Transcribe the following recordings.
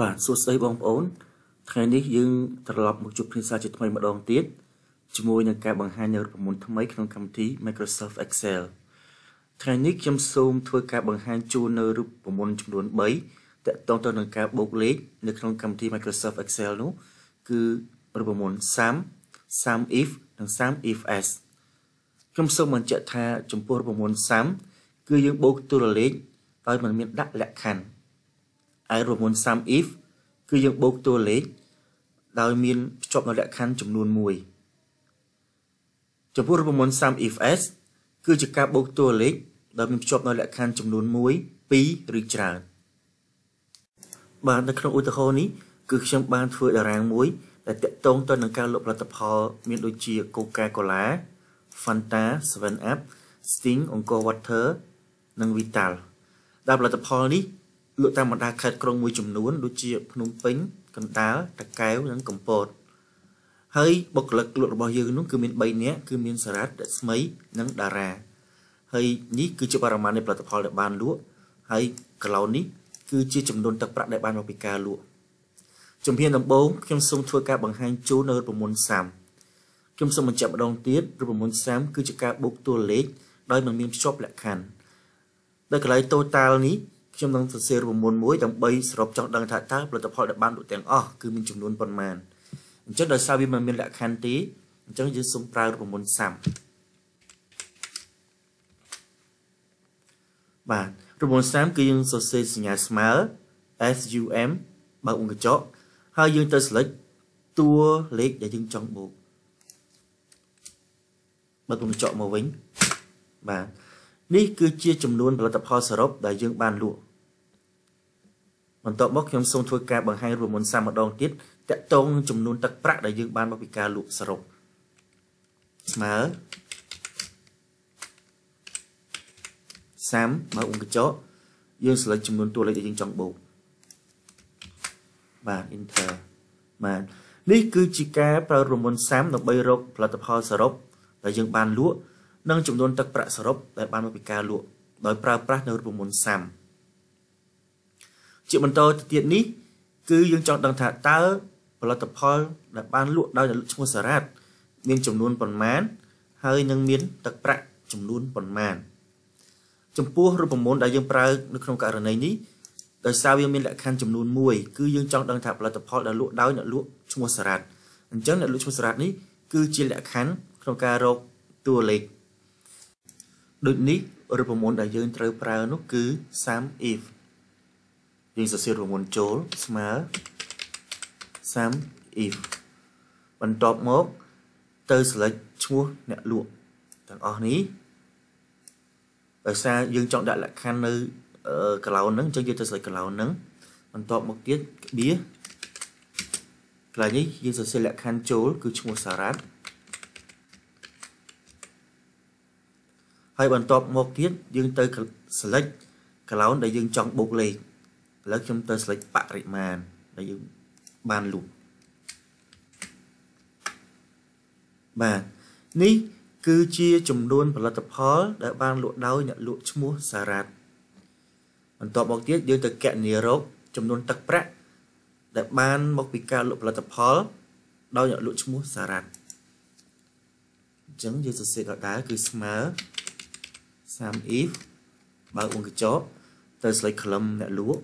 បាទសួស្តីបងប្អូន ថ្ងៃនេះយើងត្រឡប់មកជួបគ្នាសាជាថ្មីម្ដងទៀតជាមួយនឹងការបង្ហាញនៅរូបមន្តថ្មីក្នុងកម្មវិធី Microsoft Excel ថ្ងៃនេះខ្ញុំសូមធ្វើការបង្ហាញជូននៅរូបមន្តចំនួន3តាក់ទងទៅនឹងការបូកលេខនៅក្នុងកម្មវិធី Microsoft Excel នោះគឺរូបមន្ត sum sum if និង sum if s ខ្ញុំសូមបញ្ជាក់ថា ចំពោះរូបមន្ត sum គឺយើងបូកតួលេខដោយមិនមានដាក់លក្ខខណ្ឌហើយរូបមន្ត sum if គឺយើងបូកតួលេខដោយមានភ្ជាប់នូវលក្ខខណ្ឌចំនួន1ចំពោះរូបមន្ត sum if s គឺជាការបូកតួលេខដោយមានភ្ជាប់នូវលក្ខខណ្ឌចំនួន1 2ឬច្រើនបាទនៅក្នុងឧទាហរណ៍នេះគឺខ្ញុំបានធ្វើតារាងមួយដែលតកតងទៅនឹងការលក់ផលិតផលមានដូចជា Coca-Cola, Fanta, 7up, Sting, Angkor Water និង Vital ដែលផលិតផលនេះលក់តាមបណ្ដាខេត្តក្រុងមួយចំនួនដូចជាភ្នំពេញកណ្ដាលតាកែវនិងកំពតហើយបុគ្គលិកលក់របស់យើងនោះគឺមាន3នាក់គឺមានសារ៉ាត់រស្មីនិងតារាហើយនេះគឺជាបរិមាណនៃផលិតផលដែលបានលក់ហើយកន្លោនេះ គឺជាចំនួនទឹកប្រាក់ដែលបានមកពីការលក់ជំហានដំបូងខ្ញុំសូមធ្វើការបង្ហាញជូននៅរូបមន្តសាមខ្ញុំសូមបញ្ជាក់ម្ដងទៀតរូបមន្តសាមគឺជាការបូកតួលេខដោយមិនមានភ្ជាប់លក្ខខណ្ឌដោយកន្លែង total នេះខ្ញុំនឹងសរសេររំមួនមួយដើម្បីសរុបចង់ដឹងថាតើផលិតផលដែលបានលក់ទាំងអស់គឺមានចំនួនប៉ុន្មានអញ្ចឹងដោយសារវាមិនមានលក្ខខណ្ឌទេអញ្ចឹងយើងសូមប្រើរំមួនសាំបាទរំមួនសាំគឺយើងសរសេរសញ្ញាស្មើ SUM បើកវងកញ្ចក់ហើយយើងទៅ select តួលេខដែលយើងចង់បូកបើកវងកញ្ចក់មកវិញបាទនេះ គឺជាចំនួនផលិតផលសរុបដែលយើងបានលក់បន្ទាប់មកខ្ញុំសូមធ្វើការបង្ហាញរួមមុនសាម្ដងទៀតតកតងចំនួនទឹកប្រាក់ដែលយើងបានមកពីការលក់សរុបស្មើសាមបើអង្គកញ្ចក់យើងសិលឹកចំនួនតួលេខដែលយើងចង់បូកបាទ enter បាទនេះគឺជាការប្រើរមុនសាមដើម្បីរកផលិតផលសរុបដែលយើងបានលក់និងចំនួនទឹកប្រាក់សរុបដែលបានមកពីការលក់ដោយប្រើប្រាស់នៅរមុនសាមជាបន្តទៅទៀតនេះគឺយើងចង់ដឹងថាតើផលិតផលដែលបានលក់ដោយអ្នកលក់ឈ្មោះសារ៉ាត់មានចំនួនប៉ុន្មាន ហើយនឹងមានទឹកប្រាក់ចំនួនប៉ុន្មានចំពោះរូបមន្តដែលយើងប្រើនៅក្នុងករណីនេះដោយសារវាមានលក្ខខណ្ឌចំនួន1គឺយើងចង់ដឹងថាផលិតផលដែលលក់ដោយអ្នកលក់ឈ្មោះសារ៉ាត់អញ្ចឹងអ្នកលក់ឈ្មោះសារ៉ាត់នេះគឺជាលក្ខខណ្ឌក្នុងការរកតួលេខដូចនេះរូបមន្តដែលយើងត្រូវប្រើនោះគឺ sum if យើងសរសេររង្វាន់ចូលស្មើ sum if បន្ទាប់មកទៅ select ឈ្មោះអ្នកលក់ទាំងអស់នេះដោយសារយើងចង់ដាក់លក្ខខណ្ឌនៅក្លោនហ្នឹងអញ្ចឹងយើងទៅ select ក្លោនហ្នឹងបន្ទាប់មកទៀតក្បៀកន្លែងនេះយើងសរសេរលក្ខខណ្ឌចូលគឺឈ្មោះសារ៉ាត់ហើយបន្ទាប់មកទៀតយើងទៅ select ក្លោនដែលយើងចង់បូកលេខឥឡូវខ្ញុំទៅស្លេចបរិមាណដែលយើងបានលូបបាទនេះគឺជាចំនួនផលិតផលដែលបានលក់ដោយអ្នកលក់ឈ្មោះសារ៉ាត់បន្ទាប់មកទៀតយើងទៅកណនីរោគចំនួនទឹកប្រាក់ដែលបានមកពីការលក់ផលិតផល ដោយអ្នកលក់ឈ្មោះសារ៉ាត់អញ្ចឹងយើងសរសេរដល់ដែរគឺស្មើ sum if បើអង្គកញ្ចក់ទៅស្លេចក្លឹមអ្នកលក់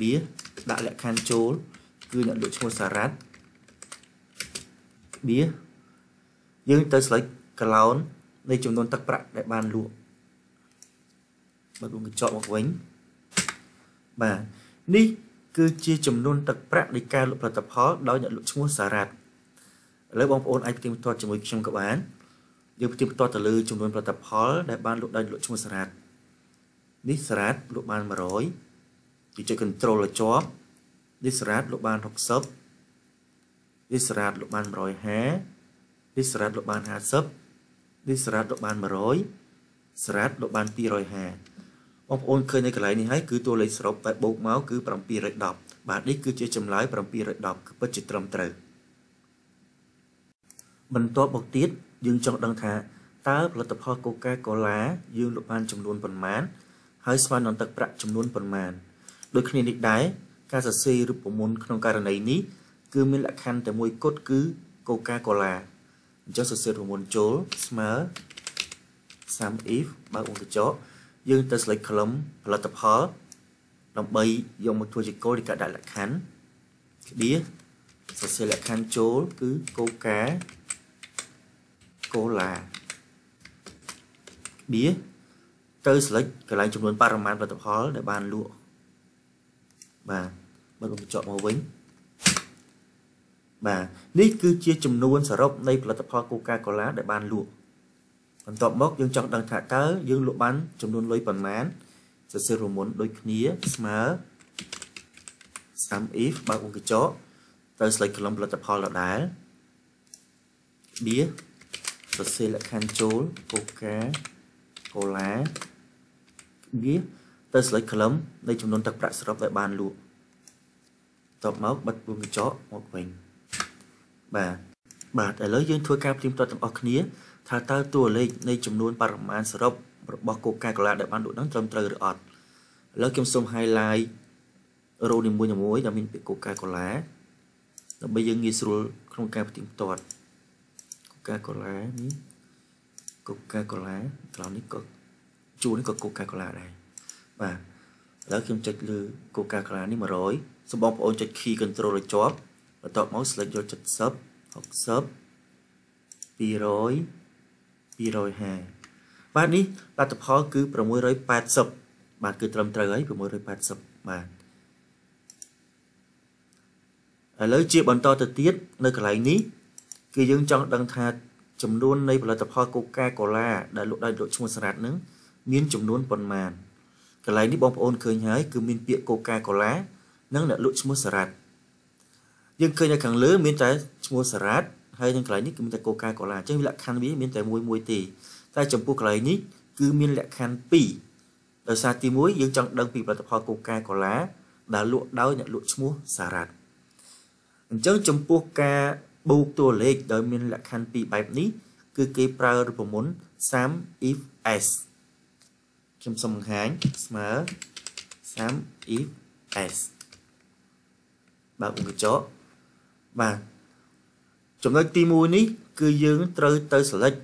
គ្នាដាក់លក្ខខណ្ឌចូល គឺអ្នកលក់ឈ្មោះសារ៉ាត់បៀយើងទៅស្លេចក្លោននៃចំនួនទឹកប្រាក់ដែលបានលក់បើកញ្ចក់មកវិញបាទនេះគឺជាចំនួនទឹកប្រាក់នៃការលក់ផលិតផលដោយអ្នកលក់ឈ្មោះសារ៉ាត់ឥឡូវបងប្អូនអាចផ្ទៀងផ្ទាត់ជាមួយខ្ញុំក៏បានយើងផ្ទៀងផ្ទាត់ទៅលើចំនួនផលិតផលដែលបានលក់ដោយលក់ឈ្មោះសារ៉ាត់នេះសារ៉ាត់លក់បាន100គេចុច control ឲ្យជាប់ disrat លោកបាន60 disrat លោកបាន150 disrat លោកបាន50 disrat លោកបាន100 srat លោកបាន250បងប្អូនឃើញនៅកន្លែងនេះហើយគឺតួលេខសរុបតែបូកមកគឺ710បាទនេះគឺជាចម្លើយ710គឺពិតជាត្រឹមត្រូវបន្ទាប់មកទៀតយើងចង់ដឹងថាតើផលិតផល Coca-Cola យើងលក់បានចំនួនប៉ុន្មាន ហើយស្មើនឹងទឹកប្រាក់ចំនួនប៉ុន្មានដូចគ្នានេះដែរការសរសេររូបមន្តក្នុងករណីនេះគឺមានលក្ខខណ្ឌតែមួយគត់គឺ Coca-Cola អញ្ចឹងសរសេររូបមន្តចូលស្មើ sum if បើអង្គកញ្ចក់យើងទៅ select column ផលិតផលដើម្បីយកមកធ្វើជាគោលនៃការដាក់លក្ខខណ្ឌស្ដៀសរសេរលក្ខខណ្ឌចូលគឺ Coca-Cola ស្ដៀទៅ select កន្លែងចំនួនបរិមាណផលិតផលដែលបានលក់បាទបើកបញ្ចក់មកវិញបាទនេះគឺជាចំនួនសរុបនៃផលិតផល Coca-Cola ដែលបានលក់បន្ទាប់មកយើងចង់ដឹងថាតើយើងលក់បានចំនួនលុយប៉ុន្មានសរសេររមុនដូចគ្នាស្មើ sum if បើកវងកញ្ចក់ទៅស្លេចក្រុមផលិតផលដដែលបៀសរសេរលក្ខខណ្ឌចូល Coca-Cola បៀទៅស្លេចក្លឹមនៃចំនួនទឹកប្រាក់សរុបដែលបានលក់តបមកបិទពួងកញ្ចក់មកវិញបាទបាទឥឡូវយើងធ្វើការព្រៀងផ្ទាត់ទាំងអស់គ្នា ថាតើតួលេខនៃចំនួនបរិមាណសរុបរបស់គោលការណ៍កូឡាដែលបានលក់នឹងត្រឹមត្រូវឬអត់ឥឡូវខ្ញុំសូម highlight រោនីមួយមួយដែលមានពាក្យគោលការណ៍កូឡាដើម្បីយើងងាយស្រួលក្នុងការផ្ទៀងផ្ទាត់គោលការណ៍កូឡានេះគោលការណ៍កូឡាក្រោមនេះក៏ជួរនេះក៏គោលការណ៍កូឡាដែរបាទឥឡូវខ្ញុំចុចលើគោលការណ៍កន្លងនេះ100សូមបងប្អូនចុច key control ឲ្យជាប់បន្ទាប់មក select យក70 60 200 250បាទនេះលទ្ធផលគឺ680បាទគឺត្រឹមត្រូវហើយ680បាទឥឡូវជាបន្តទៅទៀតនៅកន្លែងនេះ គឺយើងចង់ដឹងថា ចំនួននៃផលិតផលកូកាកូឡាដែលលក់ដោយលក់ឈ្មោះសារ៉ាត់នឹងមានចំនួនប៉ុន្មានកន្លែងនេះបងប្អូនឃើញហើយគឺមានពាក្យ Coca-Cola និងអ្នកលក់ឈ្មោះសារ៉ាត់យើងឃើញនៅខាងលើមានតែឈ្មោះសារ៉ាត់ហើយនឹងកន្លែងនេះគឺមានតែ Coca-Cola អញ្ចឹងវាលក្ខខណ្ឌវាមានតែមួយមួយទេតែចំពោះកន្លែងនេះគឺមានលក្ខខណ្ឌ2ដោយសារទី1យើងចង់ដឹងពីផលិតផល Coca-Cola ដែលលក់ដោយអ្នកលក់ឈ្មោះសារ៉ាត់អញ្ចឹងចំពោះការបូកតួលេខដោយមានលក្ខខណ្ឌ2បែបនេះ គឺគេប្រើរូបមន្ត sum if s ខ្ញុំសុំបង្ហាញស្មើ sum if s បើកកញ្ចក់បាទចំណុចទី1នេះគឺយើងត្រូវទៅ select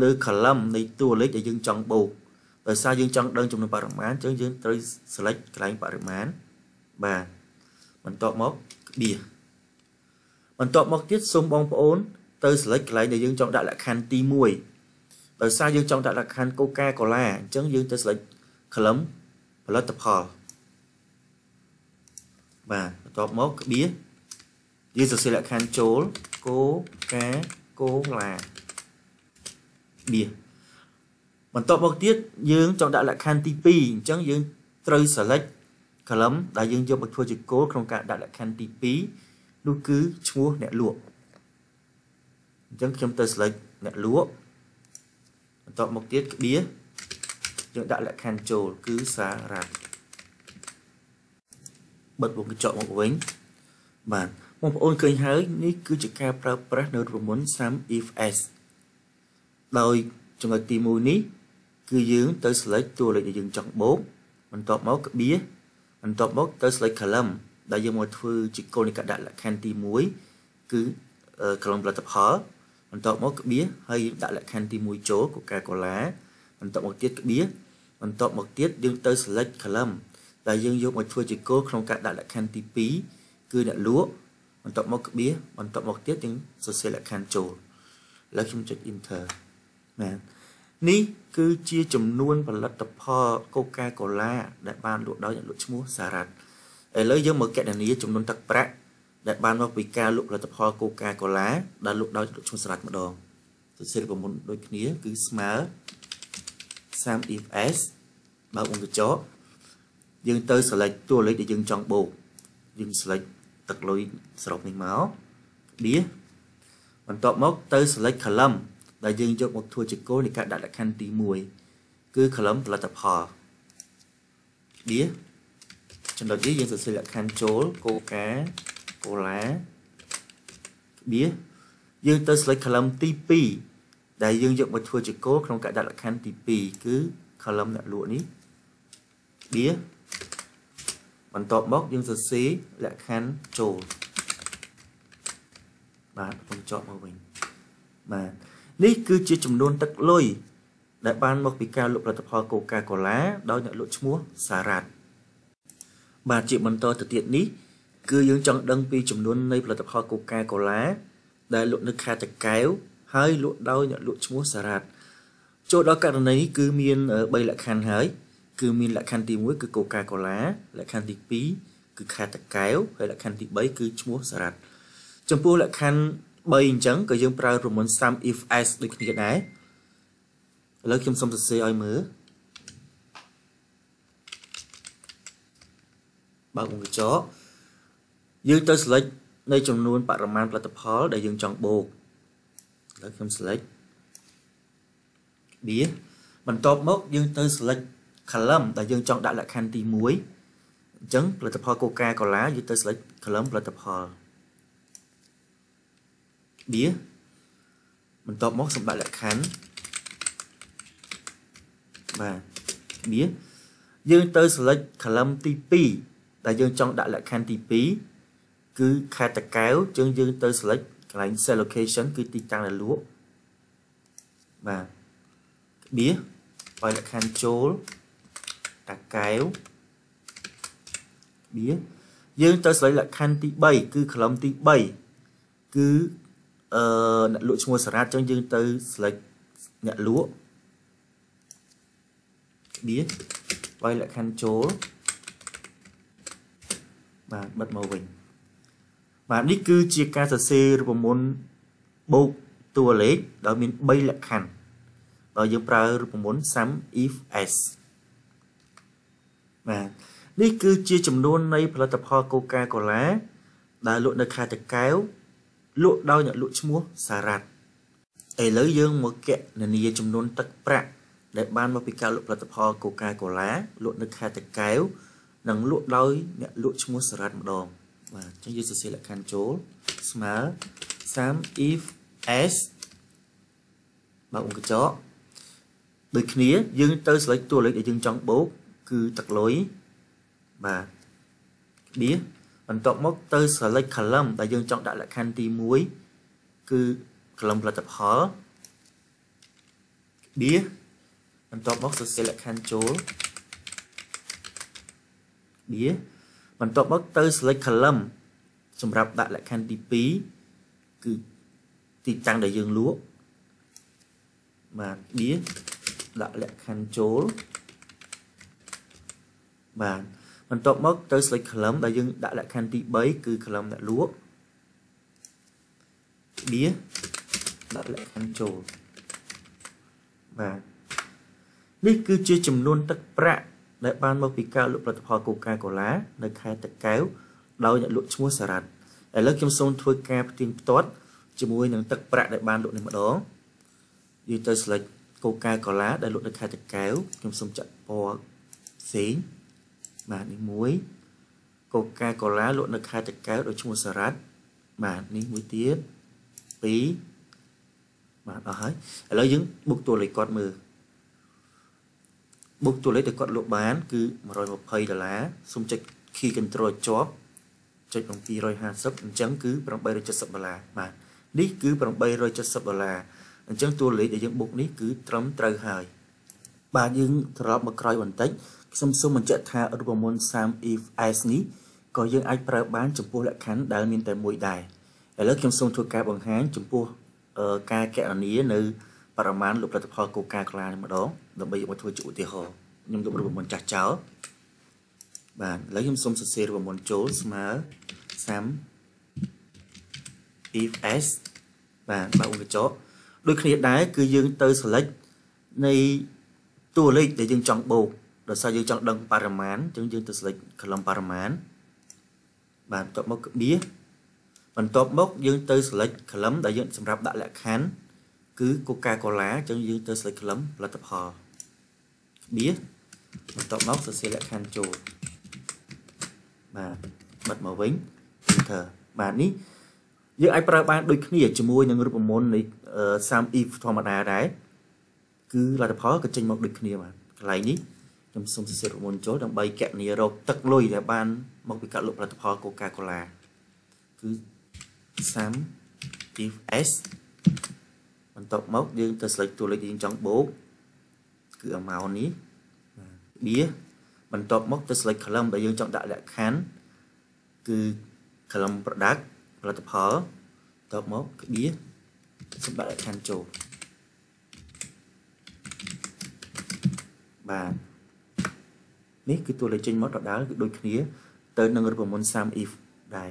លើ column នៃតួលេខដែលយើងចង់បូកដោយសារយើងចង់ដឹងចំនួនបរិមាណអញ្ចឹងយើងត្រូវ select កន្លែងបរិមាណបាទបន្ទាប់មកក្បៀសបន្ទាប់មកទៀតសូមបងប្អូនទៅ select កន្លែងដែលយើងចង់ដាក់លក្ខខណ្ឌទី1ដោយសារយើងចង់ដាក់លក្ខខណ្ឌ Coca-Cola អញ្ចឹងយើងទៅ select column ផលិតផលបាទបន្ទាប់មកក្បៀសយើងសរសេរលក្ខខណ្ឌចូល Coca-Cola ក្បៀសបន្ទាប់មកទៀតយើងចង់ដាក់លក្ខខណ្ឌទី2អញ្ចឹងយើងត្រូវ select column ដែលយើងយកមកធ្វើជាគោលក្នុងការដាក់លក្ខខណ្ឌទី2នោះគឺឈ្មោះអ្នកលក់អញ្ចឹងខ្ញុំទៅ select អ្នកលក់បន្តមកទៀតក្បៀសយើងដាក់លក្ខខណ្ឌចូលគឺសារ៉ាត់បិទវងកញ្ចក់មកវិញបាទបងប្អូនឃើញហើយនេះគឺជាការប្រើប្រាស់នៅរូបមន្ត sum if s ដោយចំណុចទី1នេះគឺយើងទៅ select តួលេខដែលយើងចង់បូកបន្ទាប់មកក្បៀសបន្ទាប់មកទៅ select column ដែលយើងមកធ្វើជាគោលនៃការដាក់លក្ខខណ្ឌទី1គឺ column ផលិតផលបន្ទាប់មកក្បៀសហើយដាក់លក្ខខណ្ឌទី1ចូល Coca-Cola បន្ទាប់មកទៀតក្បៀសបន្ទាប់មកទៀតយើងទៅ select column ដែលយើងយកមកធ្វើជាគោលក្នុងការដាក់លក្ខខណ្ឌទី2គឺអ្នកលក់បន្ទាប់មកក្បៀសបន្ទាប់មកទៀតយើងសរសេរលក្ខខណ្ឌចូលឥឡូវខ្ញុំចុច enter ណានេះគឺជាចំនួនផលិតផល Coca-Cola ដែលបានលក់ដោយអ្នកលក់ឈ្មោះសារ៉ាត់ឥឡូវយើងមកកណនាចំនួនទឹកប្រាក់ដែលបានមកពីការលក់ផលិតផលកូកាកូឡាដែលលក់ដោយឈ្មោះស្រាច់ម្ដងសរសេរប្រមុនដូចគ្នា គឺស្មើ sum if s បើអង្គកញ្ចក់យើងទៅ select តួលេខដែលយើងចង់បូកយើង select ទឹកលុយសរុបនេះមកនេះបន្ទាប់មកទៅ select column ដែលយើងយកមកធ្វើជាគោលនៃការដាក់លក្ខខណ្ឌទី1គឺ column ផលិតផលនេះចំណុចនេះយើងសរសេរលក្ខខណ្ឌចូលគោលការណ៍ polar beer យើងទៅស្លេចកលឹមទី2ដែលយើងយកមកធ្វើជាគោលក្នុងកាដាក់លក្ខណ្ឌទី2គឺកលឹមអ្នកលក់នេះ beer បន្ទាប់មកយើងសរសេរលក្ខណ្ឌចូលបាទខ្ញុំចប់មកវិញបាទនេះគឺជាចំនួនទឹកលុយដែលបានមកពីការលក់ផលិតផល Coca-Cola ដោយអ្នកលក់ឈ្មោះសារ៉ាត់បាទជាបន្តទៅទៀតនេះគឺយើងចង់ដឹងពីចំនួននៃផលិតផលកូកាកូឡាដែលលក់នៅខេត្តចកែវហើយលក់ដោយអ្នកលក់ឈ្មោះសារ៉ាត់ចូលដល់ករណីគឺមាន3លក្ខខណ្ឌហើយ គឺមានលក្ខខណ្ឌទី1គឺកូកាកូឡាលក្ខខណ្ឌទី2គឺខេត្តតកែវហើយលក្ខខណ្ឌទី3គឺឈ្មោះសារ៉ាត់ចំពោះលក្ខខណ្ឌ3អញ្ចឹងក៏យើងប្រើរមុន sum if s ដូចគ្នាដែរឥឡូវខ្ញុំសូមសរសេរឲ្យមើលបើកវងកញ្ចក់យើងទៅ select នៅចំនួនបរិមាណផលិតផលដែលយើងចង់បូកឥឡូវខ្ញុំ select វាបន្ទាប់មកយើងទៅ select column ដែលយើងចង់ដាក់លក្ខខណ្ឌទី1អញ្ចឹងផលិតផល Coca-Cola យើងទៅ select column ផលិតផលវាបន្ទាប់មក សម្បត្តិលក្ខខណ្ឌបាទវាយើងទៅ select column ទី2ដែលយើងចង់ដាក់លក្ខខណ្ឌទី2គឺខេត្តតកែវជាងយើងទៅ select កន្លែង sell location គឺទីតាំងដែលលក់បាទក្បៀសបើលក្ខខណ្ឌចូលតកែវក្បៀសយើងទៅ select លក្ខខណ្ឌទី3គឺ column ទី3គឺអឺអ្នកលក់ឈ្មោះសារ៉ាត់ចឹងយើងទៅ select អ្នកលក់ក្បៀសបើលក្ខខណ្ឌចូលបាទបិទមកវិញបាទនេះគឺជាការសរសេររូបមន្តបូកតួលេខដោយមាន3លក្ខខណ្ឌដោយយើងប្រើរូបមន្ត sum if s បាទនេះគឺជា ចំនួននៃផលិតផលកូកាកូឡាដែលលក់នៅខេត្តតកែវលក់ដោយអ្នកលក់ឈ្មោះសារ៉ាត់ឥឡូវយើងមកកណនីចំនួនទឹកប្រាក់ដែលបានមកពីការលក់ផលិតផលកូកាកូឡាលក់នៅខេត្តតកែវនិងលក់ដោយ អ្នកលក់ឈ្មោះសារ៉ាត់ម្ដងបាទអញ្ចឹងយើងសរសេរលក្ខខណ្ឌចូលស្មើ sum if s បើអង្គកញ្ចក់ដូចគ្នាយើងទៅ select តួលេខដែលយើងចង់បូកគឺទឹកលុយបាទឌីបន្ទាប់មកទៅ select column ដែលយើងចង់ដាក់លក្ខខណ្ឌទី1គឺ column ផលិតផលឌីបន្ទាប់មកសរសេរលក្ខខណ្ឌចូលឌីបន្ទាប់មកទៅ select column សម្រាប់ដាក់លក្ខខណ្ឌទី2គឺទីតាំងដែលយើងលក់បាទ dir ដាក់លក្ខខណ្ឌចូលបាទបន្ទាប់មកទៅ select column ដែលយើងដាក់លក្ខខណ្ឌទី3គឺ column អ្នកលក់ dir ដាក់លក្ខខណ្ឌចូលបាទនេះគឺជាចំនួនទឹកប្រាក់ដែលបានមកពីការលក់ផលិតផលគូកាកូឡានៅខេត្តតាកែវដោយអ្នកលក់ឈ្មោះសារ៉ាត់ឥឡូវខ្ញុំសូមធ្វើការផ្ទៀងផ្ទាត់ជាមួយនឹងទឹកប្រាក់ដែលបានលក់នេះម្ដងយូរទៅស្លេចគូកាកូឡាដែលលក់នៅខេត្តតាកែវខ្ញុំសូមចាក់ពណ៌ផ្សេងបាទនេះមួយកូកាកូឡាលក់នៅខេត្តតាកែវដោយឈ្មោះសារ៉ាត់បាទនេះមួយទៀត2បាទអស់ហើយឥឡូវយើងបុកតួលេខគាត់មើលបុកតួលេខដែលគាត់លក់បានគឺ120ដុល្លារសូមចុច key control ជាប់ចុចក្នុង250អញ្ចឹងគឺ870ដុល្លារបាទនេះគឺ870ដុល្លារអញ្ចឹងតួលេខដែលយើងបុកនេះគឺត្រឹមត្រូវហើយបាទយើងត្រឡប់មកក្រោយបន្តិចខ្ញុំសូមបញ្ជាក់ថាឧបមន្ត sum if else នេះក៏យើងអាចប្រើបានចំពោះលក្ខខណ្ឌដែលមានតែមួយដែរឥឡូវខ្ញុំសូមធ្វើការបង្ហាញចំពោះការកណនានៅបរិមាណលើផលិតផលគោលការណ៍កលានេះម្ដងដើម្បីយកមកធ្វើជាឧទាហរណ៍ខ្ញុំលុបរូបមន្តចាស់ចោលបាទឥឡូវខ្ញុំសូមសរសេររូបមន្តចូលស្មើ sum if s បាទបើអង្គកញ្ចក់ដូចគ្នាដែរគឺយើងទៅ select នៃតួលេខដែលយើងចង់បូកដោយសារយើងចង់ដឹងបរិមាណអញ្ចឹងយើងទៅ select column បរិមាណបាទបន្ទាប់មកក្បៀសបន្ទាប់មកយើងទៅ select column ដែលយើងសម្រាប់ដាក់លក្ខខណ្ឌគឺ Coca-Cola អញ្ចឹងយើងទៅស្លេចក្លឹមផលិតផលបៀបន្ទាប់មកសរសេរលក្ខខណ្ឌចូលបាទបិទមកវិញ enter បាទនេះយើងអាចប្រើបានដូចគ្នាជាមួយនឹងរូបមន្តនៃ sum if ធម្មតាដែរគឺលទ្ធផលក៏ចេញមកដូចគ្នាបាទកន្លែងនេះខ្ញុំសូមសរសេររូបមន្តចូលដើម្បីកណនីរោគទឹកលុយដែលបានមកពីកាក់លុបផលិតផល Coca-Cola គឺ sum if s បន្ទាប់មកយើងទៅស្លេចតួលេខយើងចង់បូកគឺ amount នេះវាបន្ទាប់មកទៅ select column ដែលយើងចង់ដាក់លក្ខខណ្ឌគឺ column product ផលិតផលបន្ទាប់មកក្បៀសសម្បត្តិលក្ខខណ្ឌចូលបាទនេះគឺតួលេខចេញមកដដែលគឺដូចគ្នាទៅនឹងរូបមន្ត sum if ដែរ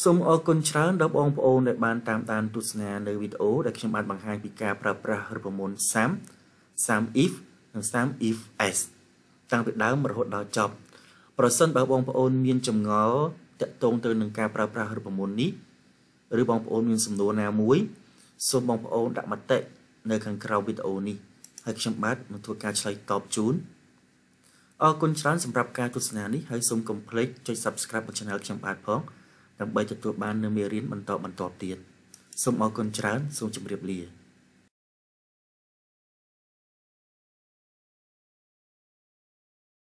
សូមអរគុណច្រើនដល់បងប្អូនដែលបានតាមដានទស្សនានៅវីដេអូដែលខ្ញុំបានបង្ហាញពីការប្រើប្រាស់រូបមន្ត sum sum if និង sum if s តាំងពីដើមរហូតដល់ចប់ប្រសិនបើបងប្អូនមានចម្ងល់តាក់ទងទៅនឹងការប្រើប្រាស់រូបមន្តនេះឬបងប្អូនមានសំណួរណាមួយសូមបងប្អូនដាក់មតិនៅខាងក្រៅវីដេអូនេះហើយខ្ញុំបាទនឹងធ្វើការឆ្លើយតបជូនអរគុណច្រើនសម្រាប់ការទស្សនានេះហើយសូមកុំភ្លេចចុច Subscribe របស់ Channel ខ្ញុំបាទផងដើម្បីទទួលបាននូវមេរៀនបន្តបន្តទៀតសូមអរគុណច្រើនសូមជម្រាបលា